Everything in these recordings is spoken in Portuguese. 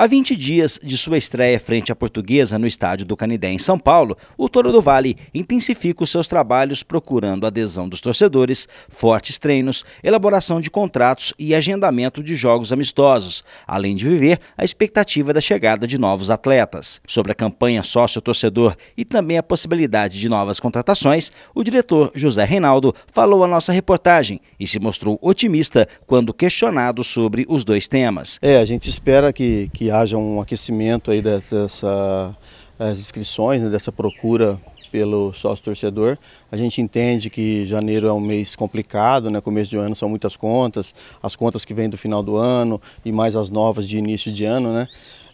Há 20 dias de sua estreia frente à Portuguesa no estádio do Canidé, em São Paulo, o Toro do Vale intensifica os seus trabalhos procurando adesão dos torcedores, fortes treinos, elaboração de contratos e agendamento de jogos amistosos, além de viver a expectativa da chegada de novos atletas. Sobre a campanha sócio-torcedor e também a possibilidade de novas contratações, o diretor José Reinaldo falou à nossa reportagem e se mostrou otimista quando questionado sobre os dois temas. É, a gente espera que, que que haja um aquecimento aí dessa, das inscrições, né, dessa procura pelo sócio torcedor. A gente entende que janeiro é um mês complicado, né? Começo de ano são muitas contas, as contas que vêm do final do ano e mais as novas de início de ano, né?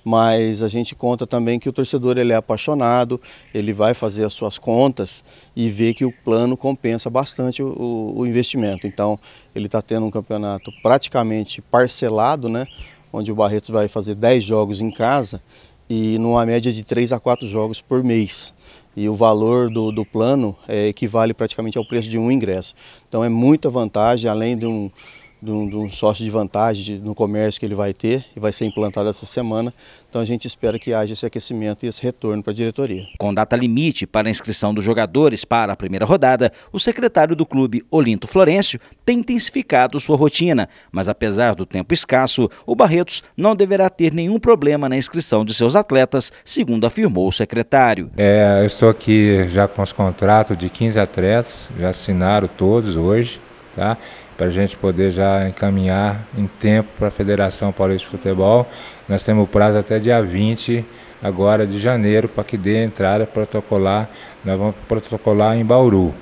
Mas a gente conta também que o torcedor ele é apaixonado, ele vai fazer as suas contas e vê que o plano compensa bastante o, o investimento. Então ele está tendo um campeonato praticamente parcelado, né? onde o Barretos vai fazer 10 jogos em casa e numa média de 3 a 4 jogos por mês. E o valor do, do plano é, equivale praticamente ao preço de um ingresso. Então é muita vantagem, além de um de um, de um de vantagem no comércio que ele vai ter e vai ser implantado essa semana. Então a gente espera que haja esse aquecimento e esse retorno para a diretoria. Com data limite para a inscrição dos jogadores para a primeira rodada, o secretário do clube, Olinto Florencio, tem intensificado sua rotina, mas apesar do tempo escasso, o Barretos não deverá ter nenhum problema na inscrição de seus atletas, segundo afirmou o secretário. É, eu estou aqui já com os contratos de 15 atletas, já assinaram todos hoje, tá? para a gente poder já encaminhar em tempo para a Federação Paulista de Futebol. Nós temos o prazo até dia 20 agora de janeiro para que dê entrada protocolar, nós vamos protocolar em Bauru.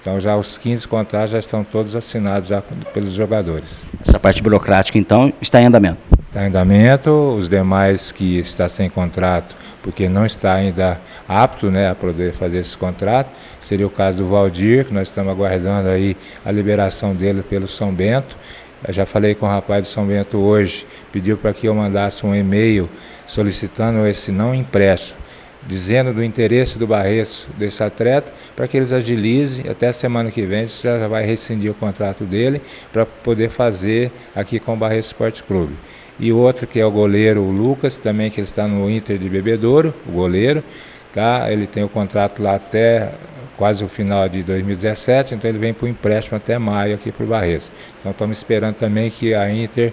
Então já os 15 contratos já estão todos assinados já pelos jogadores. Essa parte burocrática então está em andamento. Está em andamento, os demais que está sem contrato, porque não está ainda apto né, a poder fazer esse contrato, seria o caso do Valdir, que nós estamos aguardando aí a liberação dele pelo São Bento. Eu já falei com o rapaz do São Bento hoje, pediu para que eu mandasse um e-mail solicitando esse não impresso dizendo do interesse do Barreto desse atleta, para que eles agilizem até a semana que vem, já vai rescindir o contrato dele para poder fazer aqui com o Barreto Esporte Clube e outro que é o goleiro o Lucas, também que está no Inter de Bebedouro, o goleiro, tá? Ele tem o contrato lá até quase o final de 2017, então ele vem para o empréstimo até maio aqui para o Barreto. Então estamos esperando também que a Inter,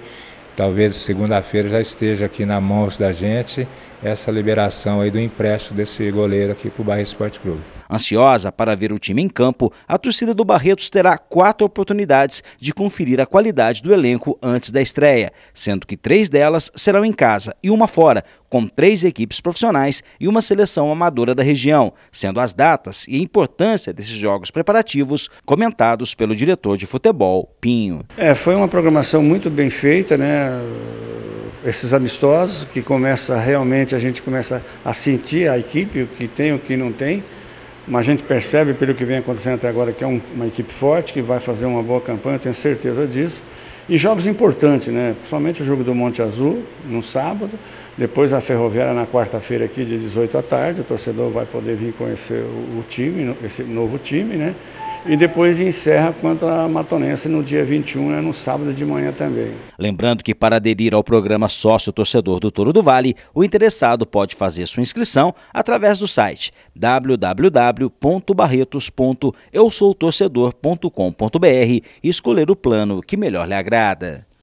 talvez segunda-feira, já esteja aqui na mãos da gente essa liberação aí do empréstimo desse goleiro aqui para o Barreto Sport Clube. Ansiosa para ver o time em campo, a torcida do Barretos terá quatro oportunidades de conferir a qualidade do elenco antes da estreia, sendo que três delas serão em casa e uma fora, com três equipes profissionais e uma seleção amadora da região, sendo as datas e a importância desses jogos preparativos comentados pelo diretor de futebol, Pinho. É, foi uma programação muito bem feita, né? Esses amistosos que começa realmente a gente começa a sentir a equipe, o que tem, o que não tem. Mas a gente percebe, pelo que vem acontecendo até agora, que é um, uma equipe forte, que vai fazer uma boa campanha, eu tenho certeza disso. E jogos importantes, né? Principalmente o jogo do Monte Azul, no sábado, depois a Ferroviária na quarta-feira aqui, de 18 à tarde, o torcedor vai poder vir conhecer o, o time, esse novo time, né? e depois encerra contra a Matonense no dia 21, é né, no sábado de manhã também. Lembrando que para aderir ao programa Sócio Torcedor do Touro do Vale, o interessado pode fazer sua inscrição através do site www.barretos.eusoutorcedor.com.br e escolher o plano que melhor lhe agrada.